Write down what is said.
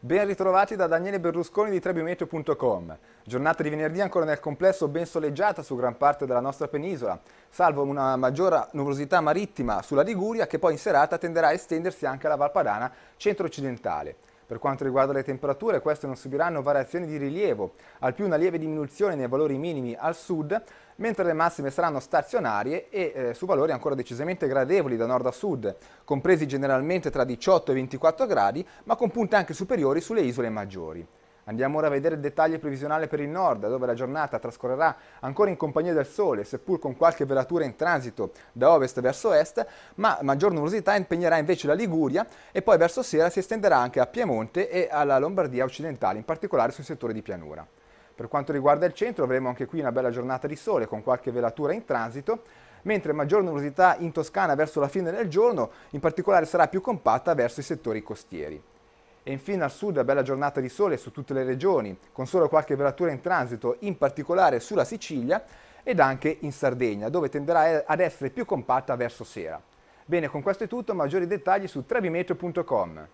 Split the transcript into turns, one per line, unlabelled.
Ben ritrovati da Daniele Berlusconi di trebiometeo.com. Giornata di venerdì ancora nel complesso ben soleggiata su gran parte della nostra penisola, salvo una maggiore nuvolosità marittima sulla Liguria che poi in serata tenderà a estendersi anche alla Valpadana centro-occidentale. Per quanto riguarda le temperature, queste non subiranno variazioni di rilievo, al più una lieve diminuzione nei valori minimi al sud, mentre le massime saranno stazionarie e eh, su valori ancora decisamente gradevoli da nord a sud, compresi generalmente tra 18 e 24 gradi, ma con punte anche superiori sulle isole maggiori. Andiamo ora a vedere il dettaglio previsionale per il nord, dove la giornata trascorrerà ancora in compagnia del sole, seppur con qualche velatura in transito da ovest verso est, ma maggior numerosità impegnerà invece la Liguria e poi verso sera si estenderà anche a Piemonte e alla Lombardia occidentale, in particolare sul settore di pianura. Per quanto riguarda il centro avremo anche qui una bella giornata di sole con qualche velatura in transito, mentre maggior numerosità in Toscana verso la fine del giorno, in particolare sarà più compatta verso i settori costieri. E infine al sud bella giornata di sole su tutte le regioni, con solo qualche velatura in transito, in particolare sulla Sicilia ed anche in Sardegna, dove tenderà ad essere più compatta verso sera. Bene, con questo è tutto, maggiori dettagli su trevimetro.com.